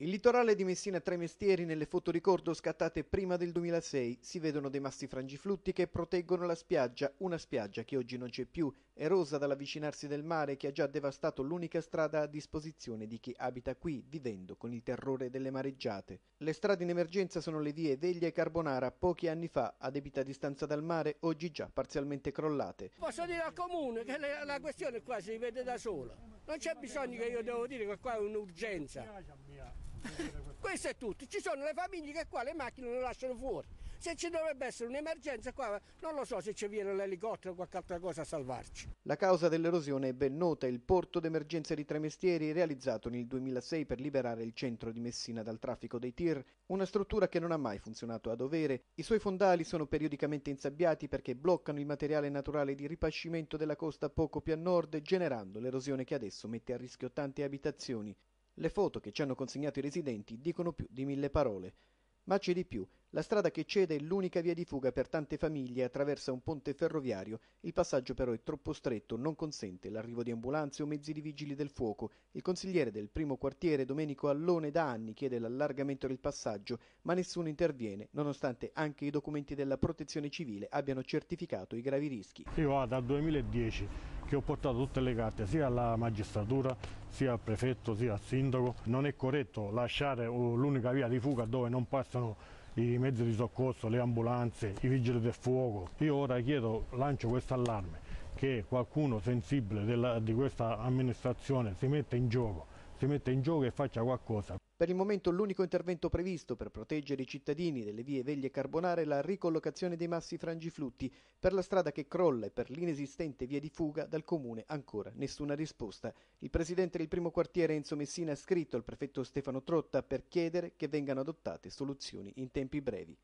Il litorale di Messina Tremestieri nelle foto ricordo scattate prima del 2006 si vedono dei massi frangiflutti che proteggono la spiaggia, una spiaggia che oggi non c'è più, erosa dall'avvicinarsi del mare che ha già devastato l'unica strada a disposizione di chi abita qui, vivendo con il terrore delle mareggiate. Le strade in emergenza sono le vie Veglia e Carbonara, pochi anni fa, a debita distanza dal mare, oggi già parzialmente crollate. Posso dire al comune che la questione qua si vede da sola. Non c'è bisogno che io devo dire che qua è un'urgenza. Questo è tutto. Ci sono le famiglie che qua le macchine le lasciano fuori. Se ci dovrebbe essere un'emergenza qua, non lo so se ci viene l'elicottero o qualche altra cosa a salvarci. La causa dell'erosione è ben nota, il porto d'emergenza di Tremestieri realizzato nel 2006 per liberare il centro di Messina dal traffico dei tir, una struttura che non ha mai funzionato a dovere. I suoi fondali sono periodicamente insabbiati perché bloccano il materiale naturale di ripascimento della costa poco più a nord, generando l'erosione che adesso mette a rischio tante abitazioni. Le foto che ci hanno consegnato i residenti dicono più di mille parole. Ma c'è di più, la strada che cede è l'unica via di fuga per tante famiglie, attraverso un ponte ferroviario, il passaggio però è troppo stretto, non consente l'arrivo di ambulanze o mezzi di vigili del fuoco. Il consigliere del primo quartiere, Domenico Allone, da anni chiede l'allargamento del passaggio, ma nessuno interviene, nonostante anche i documenti della protezione civile abbiano certificato i gravi rischi. Io vado dal 2010 che ho portato tutte le carte sia alla magistratura, sia al prefetto, sia al sindaco. Non è corretto lasciare oh, l'unica via di fuga dove non passano i mezzi di soccorso, le ambulanze, i vigili del fuoco. Io ora chiedo, lancio questo allarme, che qualcuno sensibile della, di questa amministrazione si metta in gioco, si metta in gioco e faccia qualcosa. Per il momento l'unico intervento previsto per proteggere i cittadini delle vie Veglie Carbonare è la ricollocazione dei massi frangiflutti per la strada che crolla e per l'inesistente via di fuga dal comune ancora nessuna risposta. Il presidente del primo quartiere Enzo Messina ha scritto al prefetto Stefano Trotta per chiedere che vengano adottate soluzioni in tempi brevi.